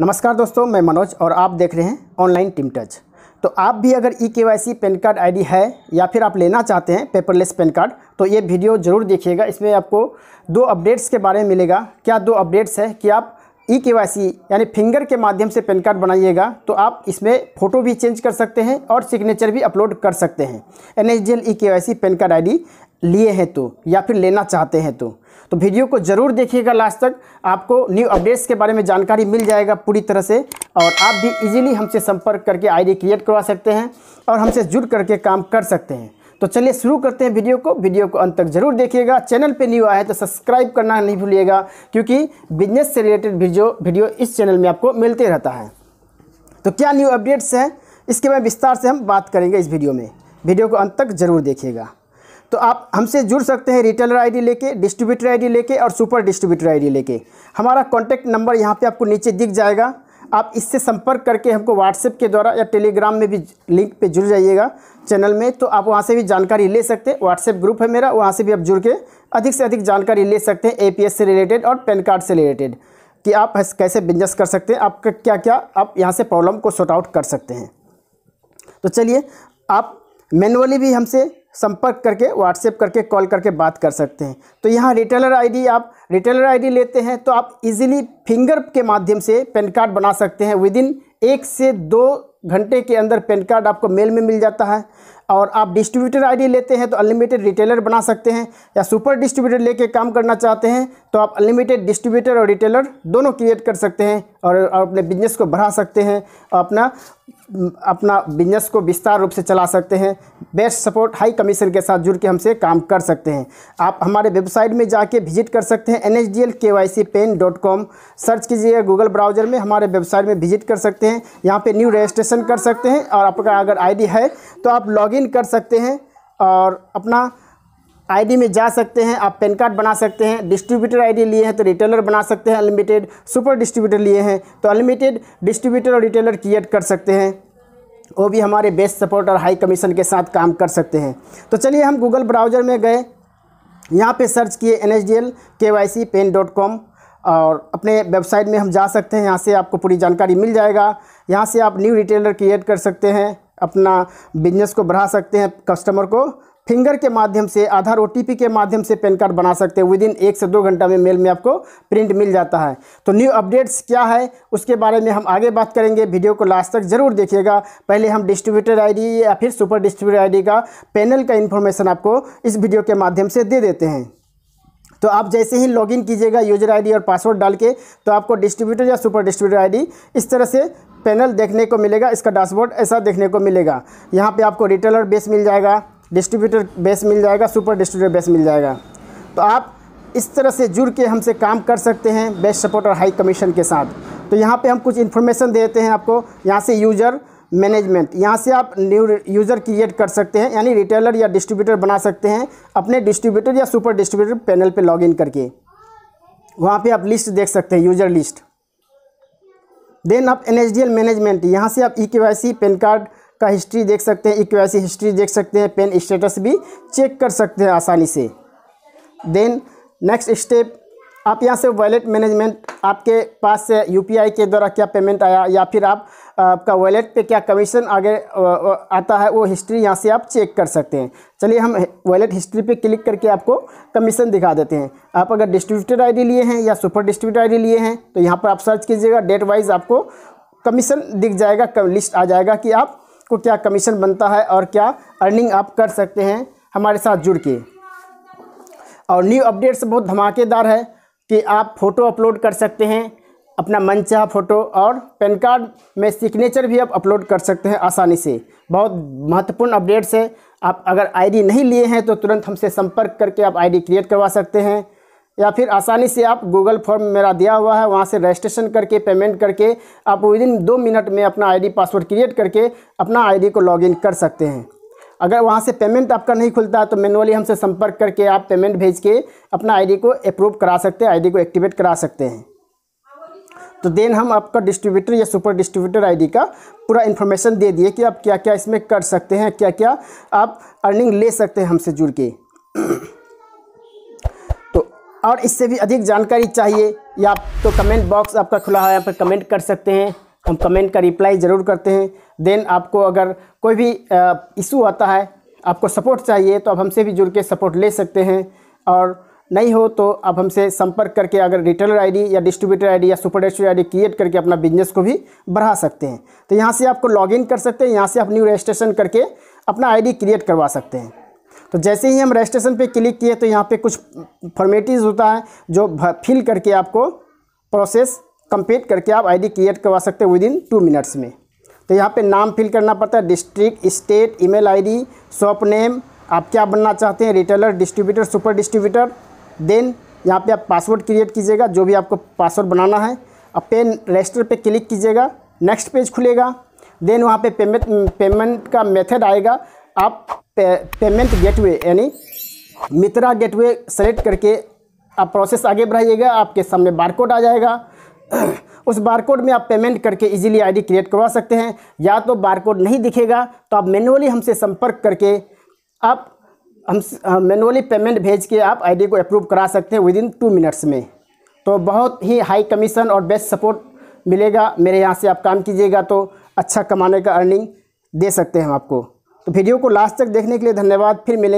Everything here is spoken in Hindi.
नमस्कार दोस्तों मैं मनोज और आप देख रहे हैं ऑनलाइन टीम टच तो आप भी अगर E K Y C pan card ID है या फिर आप लेना चाहते हैं पेपरलेस पैन कार्ड तो ये वीडियो ज़रूर देखिएगा इसमें आपको दो अपडेट्स के बारे में मिलेगा क्या दो अपडेट्स है कि आप ई के वाई सी यानी फिंगर के माध्यम से पैन कार्ड बनाइएगा तो आप इसमें फ़ोटो भी चेंज कर सकते हैं और सिग्नेचर भी अपलोड कर सकते हैं N H D L E K Y C pan card I D लिए हैं तो या फिर लेना चाहते हैं तो तो वीडियो को ज़रूर देखिएगा लास्ट तक आपको न्यू अपडेट्स के बारे में जानकारी मिल जाएगा पूरी तरह से और आप भी इजीली हमसे संपर्क करके आईडी क्रिएट करवा सकते हैं और हमसे जुड़ करके काम कर सकते हैं तो चलिए शुरू करते हैं वीडियो को वीडियो को अंत तक जरूर देखिएगा चैनल पर न्यू आए तो सब्सक्राइब करना नहीं भूलिएगा क्योंकि बिजनेस से रिलेटेड वीडियो वीडियो इस चैनल में आपको मिलते रहता है तो क्या न्यू अपडेट्स हैं इसके बारे में विस्तार से हम बात करेंगे इस वीडियो में वीडियो को अंत तक जरूर देखिएगा तो आप हमसे जुड़ सकते हैं रिटेलर आईडी लेके डिस्ट्रीब्यूटर आईडी लेके और सुपर डिस्ट्रीब्यूटर आईडी लेके हमारा कॉन्टैक्ट नंबर यहाँ पे आपको नीचे दिख जाएगा आप इससे संपर्क करके हमको व्हाट्सएप के द्वारा या टेलीग्राम में भी लिंक पे जुड़ जाइएगा चैनल में तो आप वहाँ से भी जानकारी ले सकते हैं व्हाट्सएप ग्रुप है मेरा वहाँ से भी आप जुड़ के अधिक से अधिक जानकारी ले सकते हैं एस से रिलेटेड और पैन कार्ड से रिलेटेड कि आप कैसे बिजनेस कर सकते हैं आपका क्या क्या आप यहाँ से प्रॉब्लम को सॉर्ट आउट कर सकते हैं तो चलिए आप मैनुअली भी हमसे संपर्क करके व्हाट्सएप करके कॉल करके बात कर सकते हैं तो यहाँ रिटेलर आईडी आप रिटेलर आईडी लेते हैं तो आप इजीली फिंगर के माध्यम से पेन कार्ड बना सकते हैं विद इन एक से दो घंटे के अंदर पेन कार्ड आपको मेल में मिल जाता है और आप डिस्ट्रीब्यूटर आईडी लेते हैं तो अनलिमिटेड रिटेलर बना सकते हैं या सुपर डिस्ट्रीब्यूटर लेके काम करना चाहते हैं तो आप अनलिमिटेड डिस्ट्रीब्यूटर और रिटेलर दोनों क्रिएट कर सकते हैं और अपने बिजनेस को बढ़ा सकते हैं और अपना अपना बिजनेस को विस्तार रूप से चला सकते हैं बेस्ट सपोर्ट हाई कमीशन के साथ जुड़ के हमसे काम कर सकते हैं आप हमारे वेबसाइट में जाके विजिट कर सकते हैं N H D L K Y C pen dot com search कीजिएगा गूगल ब्राउजर में हमारे वेबसाइट में विजिट कर सकते हैं यहाँ पे न्यू रजिस्ट्रेशन कर सकते हैं और आपका अगर आईडी है तो आप लॉग लॉगिन कर सकते हैं और अपना आईडी में जा सकते हैं आप पेन कार्ड बना सकते हैं डिस्ट्रीब्यूटर आईडी लिए हैं तो रिटेलर बना सकते हैं अनलिमिटेड सुपर डिस्ट्रीब्यूटर लिए हैं तो अनलिमिटेड डिस्ट्रीब्यूटर और रिटेलर क्रिएट कर सकते हैं वो भी हमारे बेस्ट सपोर्ट और हाई कमीशन के साथ काम कर सकते हैं तो चलिए हम गूगल ब्राउज़र में गए यहाँ पर सर्च किए N H D L K Y C pen dot com और अपने वेबसाइट में हम जा सकते हैं यहाँ से आपको पूरी जानकारी मिल जाएगा यहाँ से आप न्यू रिटेलर क्रिएट कर सकते हैं अपना बिजनेस को बढ़ा सकते हैं कस्टमर को फिंगर के माध्यम से आधार ओ के माध्यम से पैन कार्ड बना सकते हैं विद इन एक से दो घंटा में मेल में आपको प्रिंट मिल जाता है तो न्यू अपडेट्स क्या है उसके बारे में हम आगे बात करेंगे वीडियो को लास्ट तक जरूर देखिएगा पहले हम डिस्ट्रीब्यूटर आईडी या फिर सुपर डिस्ट्रीब्यूटर आईडी का पैनल का इन्फॉर्मेशन आपको इस वीडियो के माध्यम से दे देते हैं तो आप जैसे ही लॉगिन कीजिएगा यूजर आईडी और पासवर्ड डाल के तो आपको डिस्ट्रीब्यूटर या सुपर डिस्ट्रीब्यूटर आईडी इस तरह से पैनल देखने को मिलेगा इसका डैशबोर्ड ऐसा देखने को मिलेगा यहाँ पर आपको रिटेलर बेस मिल जाएगा डिस्ट्रीब्यूटर बेस मिल जाएगा सुपर डिस्ट्रीब्यूटर बेस मिल जाएगा तो आप इस तरह से जुड़ के हमसे काम कर सकते हैं बेस्ट सपोर्ट और हाई कमीशन के साथ तो यहाँ पे हम कुछ इन्फॉर्मेशन देते हैं आपको यहाँ से यूज़र मैनेजमेंट यहाँ से आप न्यू यूज़र क्रिएट कर सकते हैं यानी रिटेलर या डिस्ट्रीब्यूटर बना सकते हैं अपने डिस्ट्रीब्यूटर या सुपर डिस्ट्रीब्यूटर पैनल पे लॉगिन करके वहाँ पे आप लिस्ट देख सकते हैं यूज़र लिस्ट देन आप एन एच मैनेजमेंट यहाँ से आप ई के पैन कार्ड का हिस्ट्री देख सकते हैं ई के हिस्ट्री देख सकते हैं पेन स्टेटस भी चेक कर सकते हैं आसानी से देन नेक्स्ट स्टेप आप यहाँ से वॉलेट मैनेजमेंट आपके पास से यूपीआई के द्वारा क्या पेमेंट आया या फिर आप आपका वॉलेट पे क्या कमीशन आगे आता है वो हिस्ट्री यहाँ से आप चेक कर सकते हैं चलिए हम वॉलेट हिस्ट्री पे क्लिक करके आपको कमीशन दिखा देते हैं आप अगर डिस्ट्रीब्यूटर आईडी लिए हैं या सुपर डिस्ट्रीब्यूटर आई लिए हैं तो यहाँ पर आप सर्च कीजिएगा डेट वाइज आपको कमीशन दिख जाएगा लिस्ट आ जाएगा कि आपको क्या कमीशन बनता है और क्या अर्निंग आप कर सकते हैं हमारे साथ जुड़ के और न्यू अपडेट्स बहुत धमाकेदार है कि आप फ़ोटो अपलोड कर सकते हैं अपना मनचाहा फ़ोटो और पैन कार्ड में सिग्नेचर भी आप अपलोड कर सकते हैं आसानी से बहुत महत्वपूर्ण अपडेट्स है आप अगर आईडी नहीं लिए हैं तो तुरंत हमसे संपर्क करके आप आईडी क्रिएट करवा सकते हैं या फिर आसानी से आप गूगल फॉर्म मेरा दिया हुआ है वहाँ से रजिस्ट्रेशन करके पेमेंट करके आप विद इन दो मिनट में अपना आई पासवर्ड क्रिएट करके अपना आई को लॉगिन कर सकते हैं अगर वहाँ से पेमेंट आपका नहीं खुलता है तो मैनुअली हमसे संपर्क करके आप पेमेंट भेज के अपना आईडी को अप्रूव करा सकते हैं आईडी को एक्टिवेट करा सकते हैं तो देन हम आपका डिस्ट्रीब्यूटर या सुपर डिस्ट्रीब्यूटर आईडी का पूरा इन्फॉर्मेशन दे दिए कि आप क्या क्या इसमें कर सकते हैं क्या क्या आप अर्निंग ले सकते हैं हमसे जुड़ के तो और इससे भी अधिक जानकारी चाहिए या आप तो कमेंट बॉक्स आपका खुला है यहाँ पर कमेंट कर सकते हैं हम कमेंट का रिप्लाई ज़रूर करते हैं देन आपको अगर कोई भी इशू आता है आपको सपोर्ट चाहिए तो आप हमसे भी जुड़ के सपोर्ट ले सकते हैं और नहीं हो तो आप हमसे संपर्क करके अगर रिटेलर आईडी या डिस्ट्रीब्यूटर आईडी या सुपर डिस्ट्रीब्यूटर आईडी क्रिएट करके अपना बिजनेस को भी बढ़ा सकते हैं तो यहाँ से आपको लॉगिन कर सकते हैं यहाँ से आप न्यू रजिस्ट्रेशन करके अपना आईडी क्रिएट करवा सकते हैं तो जैसे ही हम रजिस्ट्रेशन पे क्लिक किए तो यहाँ पे कुछ फॉर्मेलिटीज़ होता है जो फिल करके आपको प्रोसेस कंप्लीट करके आप आईडी क्रिएट करवा सकते हैं विद इन टू मिनट्स में तो यहाँ पे नाम फिल करना पड़ता है district state email ID shop name आप क्या बनना चाहते हैं retailer distributor super distributor then यहाँ पे आप पासवर्ड क्रिएट कीजिएगा जो भी आपको पासवर्ड बनाना है अब पेन रजिस्टर पर क्लिक कीजिएगा नेक्स्ट पेज खुलेगा देन वहाँ पर पेमेंट पेमेंट का मेथड आएगा आप पे, पेमेंट गेट यानी मित्रा गेटवे सेलेक्ट करके आप प्रोसेस आगे बढ़ाइएगा आपके सामने बारकोड आ जाएगा उस बारकोड में आप पेमेंट करके इजीली आईडी क्रिएट करवा सकते हैं या तो बारकोड नहीं दिखेगा तो आप मैनुअली हमसे संपर्क करके आप हम मैनुअली पेमेंट भेज के आप आईडी को अप्रूव करा सकते हैं विद इन टू मिनट्स में तो बहुत ही हाई कमीशन और बेस्ट सपोर्ट मिलेगा मेरे यहाँ से आप काम कीजिएगा तो अच्छा कमाने का अर्निंग दे सकते हैं हम आपको तो वीडियो को लास्ट तक देखने के लिए धन्यवाद फिर मिलेंगे